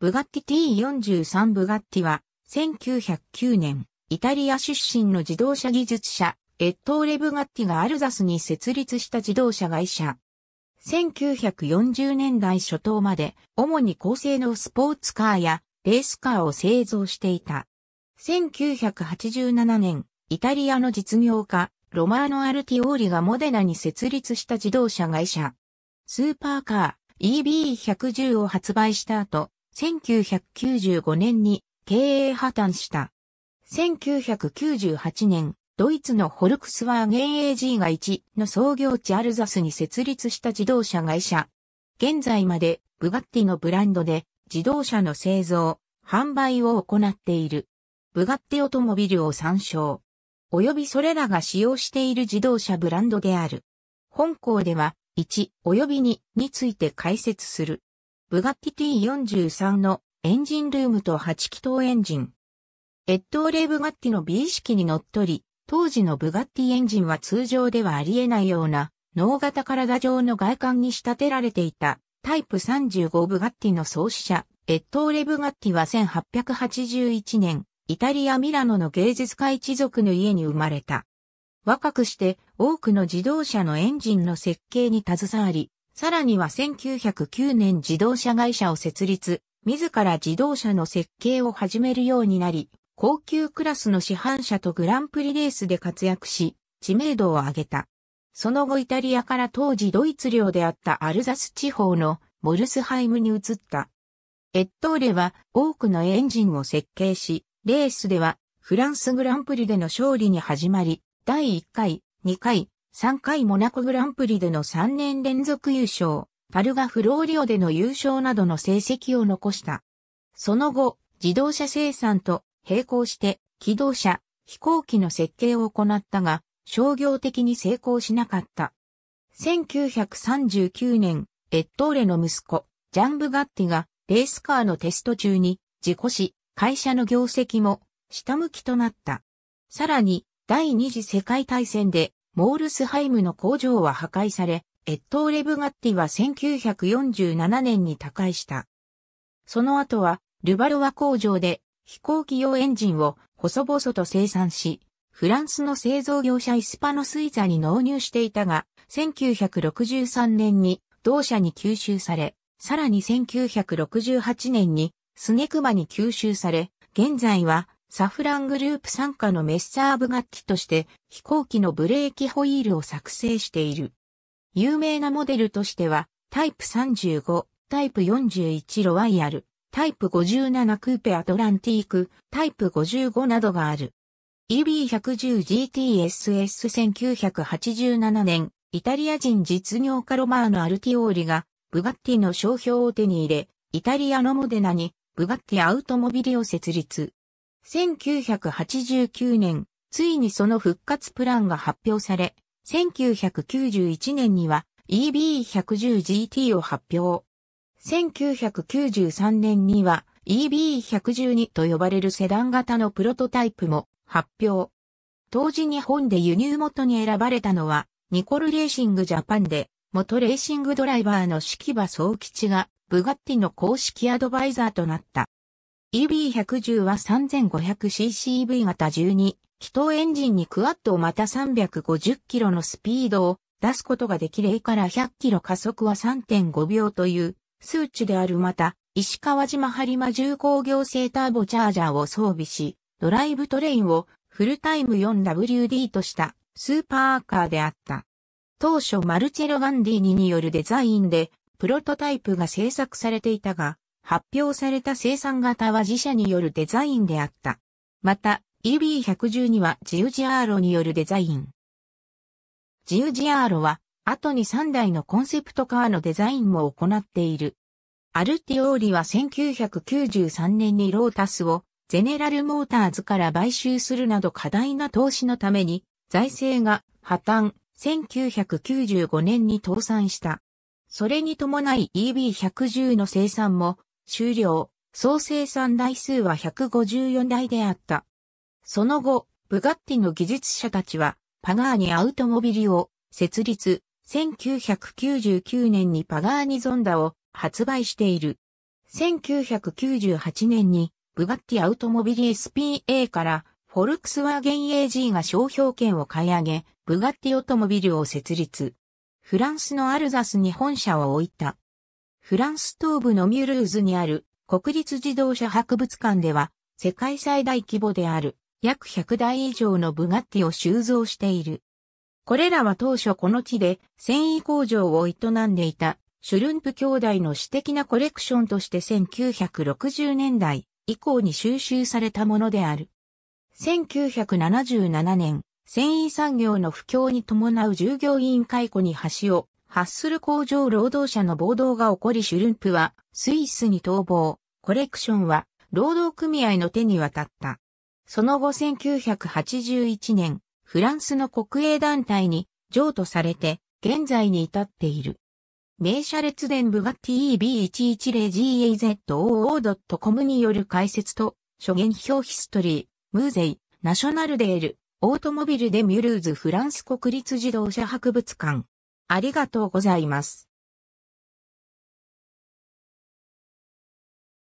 ブガッティ T43 ブガッティは、1909年、イタリア出身の自動車技術者、エットーレ・ブガッティがアルザスに設立した自動車会社。1940年代初頭まで、主に高性能スポーツカーやレースカーを製造していた。1987年、イタリアの実業家、ロマーノ・アルティオーリがモデナに設立した自動車会社。スーパーカー、EB110 を発売した後、1995年に経営破綻した。1998年、ドイツのホルクスワーゲン AG が1の創業地アルザスに設立した自動車会社。現在までブガッティのブランドで自動車の製造、販売を行っている。ブガッティオトモビルを参照。及びそれらが使用している自動車ブランドである。本校では、1、及び2について解説する。ブガッティ T43 のエンジンルームと8気筒エンジン。エットーレ・ブガッティの美意識にのっとり、当時のブガッティエンジンは通常ではありえないような、脳型体状の外観に仕立てられていた、タイプ35ブガッティの創始者、エットーレ・ブガッティは1881年、イタリア・ミラノの芸術家一族の家に生まれた。若くして多くの自動車のエンジンの設計に携わり、さらには1909年自動車会社を設立、自ら自動車の設計を始めるようになり、高級クラスの市販車とグランプリレースで活躍し、知名度を上げた。その後イタリアから当時ドイツ領であったアルザス地方のモルスハイムに移った。エッでーレは多くのエンジンを設計し、レースではフランスグランプリでの勝利に始まり、第1回、2回、3回モナコグランプリでの3年連続優勝、パルガフローリオでの優勝などの成績を残した。その後、自動車生産と並行して機動車、飛行機の設計を行ったが、商業的に成功しなかった。1939年、エットーレの息子、ジャン・ブガッティがレースカーのテスト中に事故し、会社の業績も下向きとなった。さらに、第二次世界大戦でモールスハイムの工場は破壊され、エットーレ・ブガッティは1947年に他界した。その後は、ルバロワ工場で飛行機用エンジンを細々と生産し、フランスの製造業者イスパノスイザに納入していたが、1963年に同社に吸収され、さらに1968年にスネクマに吸収され、現在はサフラングループ参加のメッサーブ楽器として飛行機のブレーキホイールを作成している。有名なモデルとしてはタイプ35、タイプ41ロワイヤル、タイプ57クーペアトランティーク、タイプ55などがある。EB110GTSS1987 年、イタリア人実業家ロマーノ・アルティオーリが、ブガッティの商標を手に入れ、イタリアのモデナに、ブガッティアウトモビリを設立。1989年、ついにその復活プランが発表され、1991年には EB110GT を発表。1993年には EB112 と呼ばれるセダン型のプロトタイプも発表。当時日本で輸入元に選ばれたのは、ニコルレーシングジャパンで、元レーシングドライバーの式場総吉が、ブガッティの公式アドバイザーとなった。EB110 は 3500ccV 型12、気筒エンジンにクワットをまた350キロのスピードを出すことができ0から100キロ加速は3.5秒という数値であるまた、石川島播磨重工業製ターボチャージャーを装備し、ドライブトレインをフルタイム 4WD としたスーパーカーであった。当初マルチェロ・ガンディニによるデザインでプロトタイプが制作されていたが、発表された生産型は自社によるデザインであった。また、EB112 はジウジアーロによるデザイン。ジウジアーロは、後に3台のコンセプトカーのデザインも行っている。アルティオーリは1993年にロータスをゼネラルモーターズから買収するなど過大な投資のために財政が破綻、1995年に倒産した。それに伴い EB110 の生産も終了、総生産台数は154台であった。その後、ブガッティの技術者たちは、パガーニアウトモビリを設立、1999年にパガーニゾンダを発売している。1998年に、ブガッティアウトモビリ SPA からフォルクスワーゲン AG が商標権を買い上げ、ブガッティオトモビルを設立。フランスのアルザスに本社を置いた。フランス東部のミュルーズにある国立自動車博物館では世界最大規模である約100台以上のブガッティを収蔵している。これらは当初この地で繊維工場を営んでいたシュルンプ兄弟の私的なコレクションとして1960年代以降に収集されたものである。1977年、繊維産業の不況に伴う従業員解雇に橋をハッスル工場労働者の暴動が起こりシュルンプはスイスに逃亡、コレクションは労働組合の手に渡った。その後1981年、フランスの国営団体に譲渡されて、現在に至っている。名車列伝部は、t EB110GAZOO.com による解説と、諸言表ヒストリー、ムーゼイ、ナショナルデール、オートモビルデミュルーズフランス国立自動車博物館。ありがとうございます。